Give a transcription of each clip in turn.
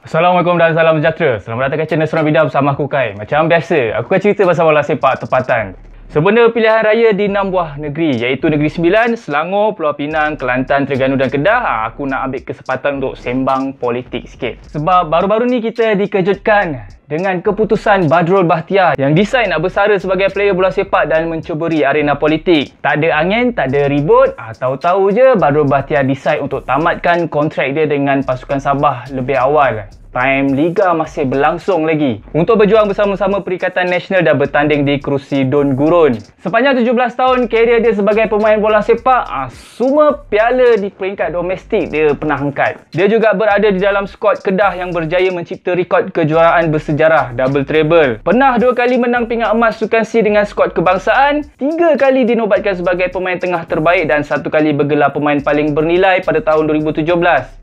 Assalamualaikum dan salam sejahtera. Selamat datang ke channel Seram Bidang bersama aku Kai. Macam biasa, aku akan cerita pasal bola sepak tempatan. Sebenar pilihan raya di enam buah negeri iaitu Negeri Sembilan, Selangor, Pulau Pinang, Kelantan, Terengganu dan Kedah ha, aku nak ambil kesempatan untuk sembang politik sikit sebab baru-baru ni kita dikejutkan dengan keputusan Badrul Bahtiar yang desain nak bersara sebagai player bola sepak dan mencuburi arena politik tak ada angin, tak ada ribut ha, tahu-tahu je Badrul Bahtiar desain untuk tamatkan kontrak dia dengan pasukan Sabah lebih awal Time Liga masih berlangsung lagi untuk berjuang bersama-sama Perikatan Nasional dan bertanding di kerusi Don Gurun. Sepanjang 17 tahun kerjaya dia sebagai pemain bola sepak, ah, semua piala di peringkat domestik dia pernah angkat. Dia juga berada di dalam skuad Kedah yang berjaya mencipta rekod kejuaraan bersejarah double treble. Pernah dua kali menang pingat emas Sukan C dengan skuad kebangsaan, tiga kali dinobatkan sebagai pemain tengah terbaik dan satu kali bergelar pemain paling bernilai pada tahun 2017.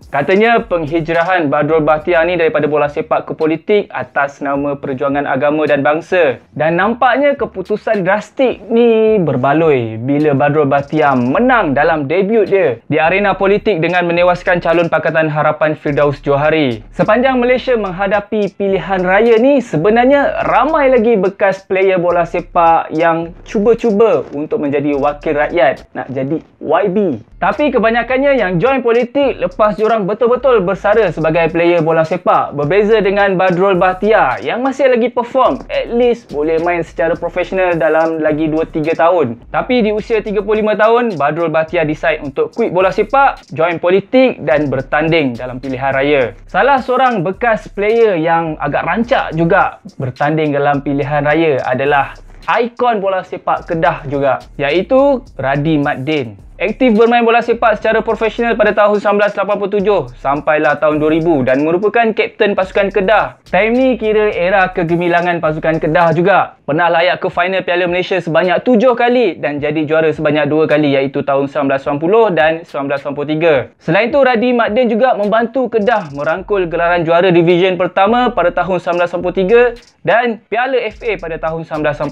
Katanya penghijrahan Badrul Bahtiar ni daripada bola sepak ke politik atas nama perjuangan agama dan bangsa. Dan nampaknya keputusan drastik ni berbaloi bila Badrul Batiam menang dalam debut dia di arena politik dengan menewaskan calon Pakatan Harapan Firdaus Johari. Sepanjang Malaysia menghadapi pilihan raya ni sebenarnya ramai lagi bekas player bola sepak yang cuba-cuba untuk menjadi wakil rakyat nak jadi YB. Tapi kebanyakannya yang join politik lepas diorang betul-betul bersara sebagai player bola sepak sepak berbeza dengan Badrul Bahtiar yang masih lagi perform at least boleh main secara profesional dalam lagi 2-3 tahun. Tapi di usia 35 tahun, Badrul Bahtiar decide untuk quit bola sepak, join politik dan bertanding dalam pilihan raya. Salah seorang bekas player yang agak rancak juga bertanding dalam pilihan raya adalah ikon bola sepak Kedah juga iaitu Radi Maddin aktif bermain bola sepak secara profesional pada tahun 1987 sampailah tahun 2000 dan merupakan kapten pasukan Kedah. Time ni kira era kegemilangan pasukan Kedah juga. Pernah layak ke final Piala Malaysia sebanyak 7 kali dan jadi juara sebanyak 2 kali iaitu tahun 1990 dan 1993. Selain tu, Radhi Makdin juga membantu Kedah merangkul gelaran juara division pertama pada tahun 1993 dan Piala FA pada tahun 1996.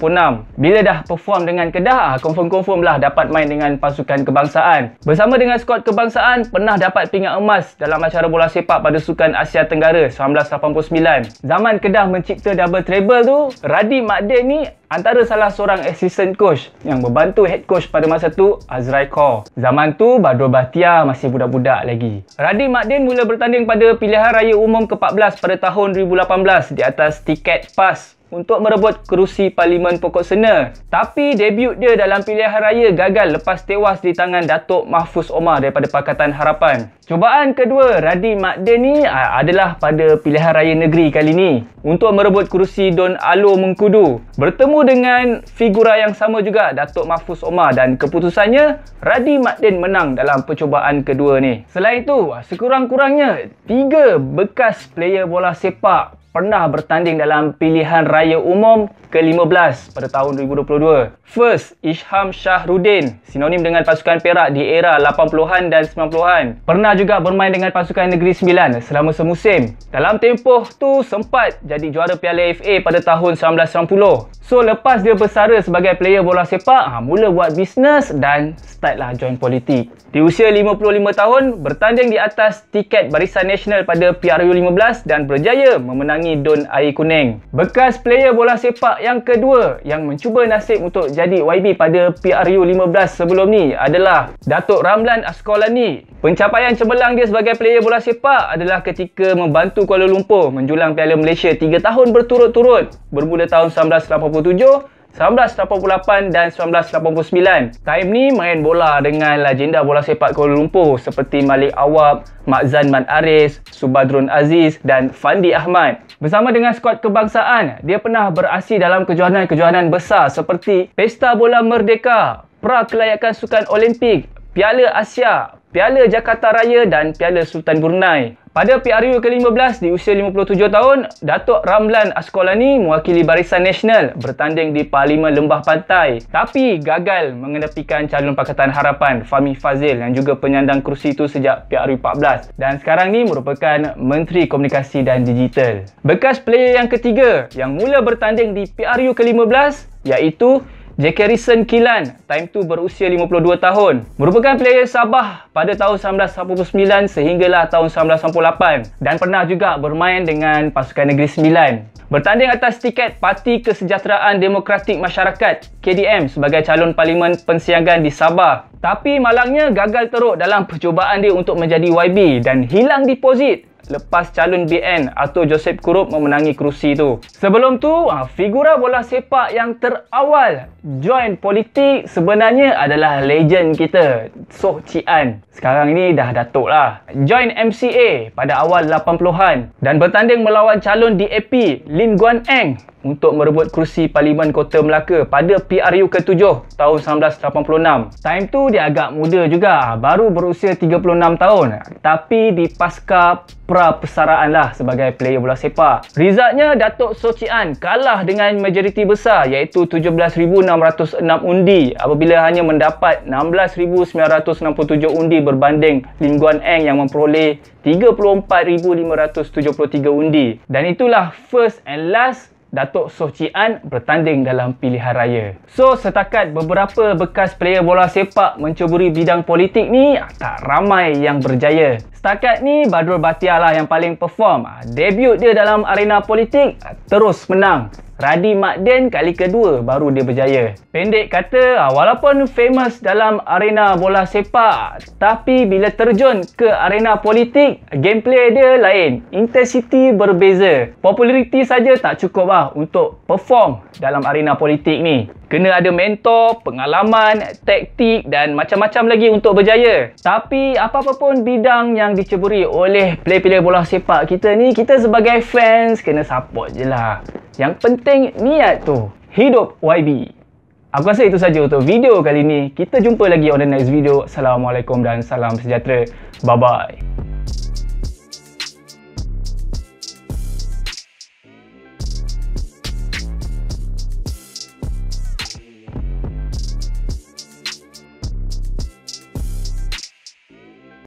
Bila dah perform dengan Kedah, ah, confirm-confirm lah dapat main dengan pasukan Kedah Kebangsaan. Bersama dengan skuad kebangsaan, pernah dapat pingat emas dalam acara bola sepak pada Sukan Asia Tenggara 1989. Zaman Kedah mencipta double treble tu, Radi Makdin ni Antara salah seorang assistant coach yang membantu head coach pada masa tu, Azrai Kaur. Zaman tu, Badrul Bahtia masih budak-budak lagi. Radin Makdin mula bertanding pada pilihan raya umum ke-14 pada tahun 2018 di atas tiket PAS untuk merebut kerusi Parlimen Pokok Sena. Tapi debut dia dalam pilihan raya gagal lepas tewas di tangan Datuk Mahfuz Omar daripada Pakatan Harapan. Cubaan kedua Radi Magden ni uh, adalah pada pilihan raya negeri kali ni untuk merebut kerusi Don Alo Mengkudu bertemu dengan figura yang sama juga Datuk Mahfuz Omar dan keputusannya Radi Magden menang dalam percubaan kedua ni. Selain itu, sekurang-kurangnya tiga bekas player bola sepak pernah bertanding dalam pilihan raya umum ke-15 pada tahun 2022. First, Isham Shahrudin, sinonim dengan pasukan Perak di era 80-an dan 90-an. Pernah juga bermain dengan pasukan Negeri Sembilan selama semusim. Dalam tempoh tu sempat jadi juara Piala FA pada tahun 1990. So lepas dia bersara sebagai player bola sepak, ha, mula buat bisnes dan startlah join politik. Di usia 55 tahun, bertanding di atas tiket Barisan Nasional pada PRU 15 dan berjaya memenangi mengarungi Don Air Kuning. Bekas player bola sepak yang kedua yang mencuba nasib untuk jadi YB pada PRU 15 sebelum ni adalah Datuk Ramlan Askolani. Pencapaian cemerlang dia sebagai player bola sepak adalah ketika membantu Kuala Lumpur menjulang Piala Malaysia 3 tahun berturut-turut bermula tahun 1987 1988 dan 1989. Time ni main bola dengan legenda bola sepak Kuala Lumpur seperti Malik Awab, Makzan Man Aris, Subadrun Aziz dan Fandi Ahmad. Bersama dengan skuad kebangsaan, dia pernah beraksi dalam kejohanan-kejohanan besar seperti Pesta Bola Merdeka, Pra Kelayakan Sukan Olimpik, Piala Asia, Piala Jakarta Raya dan Piala Sultan Brunei. Pada PRU ke-15 di usia 57 tahun, Datuk Ramlan Askolani mewakili Barisan Nasional bertanding di Parlimen Lembah Pantai tapi gagal mengenepikan calon Pakatan Harapan Fahmi Fazil yang juga penyandang kerusi itu sejak PRU 14 dan sekarang ni merupakan Menteri Komunikasi dan Digital. Bekas player yang ketiga yang mula bertanding di PRU ke-15 iaitu Jack Harrison Kilan, time tu berusia 52 tahun. Merupakan player Sabah pada tahun 1989 sehinggalah tahun 1998 dan pernah juga bermain dengan pasukan Negeri Sembilan. Bertanding atas tiket Parti Kesejahteraan Demokratik Masyarakat KDM sebagai calon parlimen pensiangan di Sabah. Tapi malangnya gagal teruk dalam percubaan dia untuk menjadi YB dan hilang deposit lepas calon BN atau Joseph Kurup memenangi kerusi tu. Sebelum tu, ah, figura bola sepak yang terawal join politik sebenarnya adalah legend kita, Soh Chi sekarang ni dah datuk lah. Join MCA pada awal 80-an dan bertanding melawan calon DAP Lin Guan Eng untuk merebut kerusi Parlimen Kota Melaka pada PRU ke-7 tahun 1986. Time tu dia agak muda juga, baru berusia 36 tahun. Tapi di pasca pra-persaraan lah sebagai player bola sepak. Resultnya, Datuk Socian kalah dengan majoriti besar iaitu 17,606 undi apabila hanya mendapat 16,967 undi berbanding Lingguan Eng yang memperoleh 34,573 undi. Dan itulah first and last Datuk Soh Chi bertanding dalam pilihan raya. So, setakat beberapa bekas player bola sepak mencuburi bidang politik ni, tak ramai yang berjaya. Setakat ni, Badrul Batia lah yang paling perform. Debut dia dalam arena politik, terus menang. Radi Makden kali kedua baru dia berjaya. Pendek kata, ah, walaupun famous dalam arena bola sepak, tapi bila terjun ke arena politik, gameplay dia lain. Intensity berbeza. Populariti saja tak cukup lah untuk perform dalam arena politik ni. Kena ada mentor, pengalaman, taktik dan macam-macam lagi untuk berjaya. Tapi apa-apa pun bidang yang diceburi oleh play player bola sepak kita ni, kita sebagai fans kena support je lah. Yang penting niat tu. Hidup YB. Aku rasa itu saja untuk video kali ini. Kita jumpa lagi on the next video. Assalamualaikum dan salam sejahtera. Bye-bye.